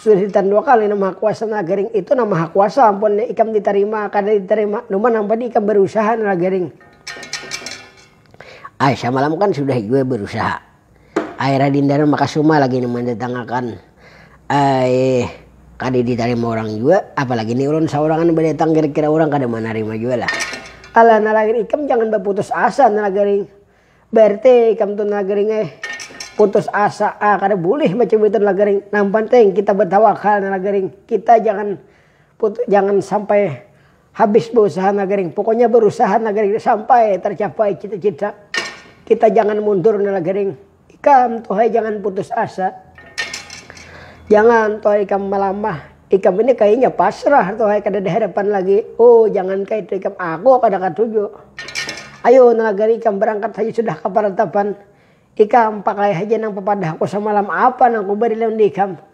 sudah ditan dua kali nama kuasa na garing itu nama kuasa ampun ikam diterima kada diterima numa nampak ikam berusaha naga garing Aisyah malam kan sudah gue berusaha Aira dindaran maka suma lagi nama akan eh kadi diterima orang juga apalagi ini ulun kan berdatang kira-kira orang kada mana terima juga lah ala nalagir ikam jangan berputus asa nalagering berarti ikam tuh nalagering eh putus asa ah, karena boleh macam itu lah garing nah teng kita bertawakal lah garing kita jangan putus, jangan sampai habis berusaha lah garing pokoknya berusaha lah garing sampai tercapai cita-cita kita jangan mundur lah garing ikam tuhai jangan putus asa jangan tuhai ikam melamah ikam ini kayaknya pasrah tuhai kada di hadapan lagi oh jangan kait ikam aku kada katuju ayo garing ikam berangkat saja sudah tapan ika ang pakayahadyan ng papadaha ko sa malam apa nang kubari lang di kam.